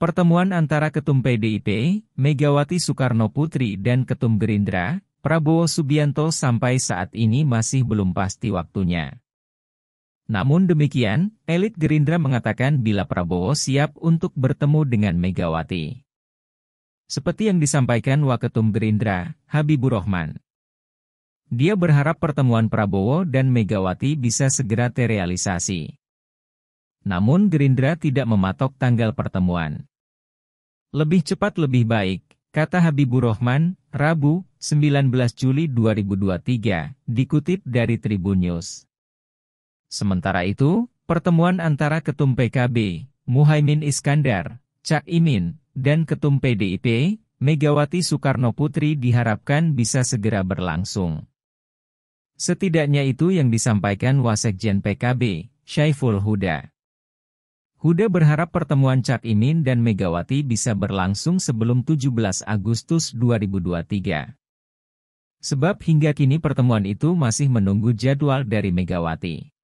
Pertemuan antara Ketum PDIP, Megawati Soekarno Putri dan Ketum Gerindra, Prabowo Subianto sampai saat ini masih belum pasti waktunya. Namun demikian, elit Gerindra mengatakan bila Prabowo siap untuk bertemu dengan Megawati. Seperti yang disampaikan Waketum Gerindra, Habibur Rahman. Dia berharap pertemuan Prabowo dan Megawati bisa segera terrealisasi. Namun Gerindra tidak mematok tanggal pertemuan. Lebih cepat lebih baik, kata Habibur Rahman, Rabu, 19 Juli 2023, dikutip dari Tribun News. Sementara itu, pertemuan antara Ketum PKB, Muhaimin Iskandar, Cak Imin, dan Ketum PDIP, Megawati Soekarno Putri diharapkan bisa segera berlangsung. Setidaknya itu yang disampaikan Wasekjen PKB, Syaiful Huda. Huda berharap pertemuan Cak Imin dan Megawati bisa berlangsung sebelum 17 Agustus 2023. Sebab hingga kini pertemuan itu masih menunggu jadwal dari Megawati.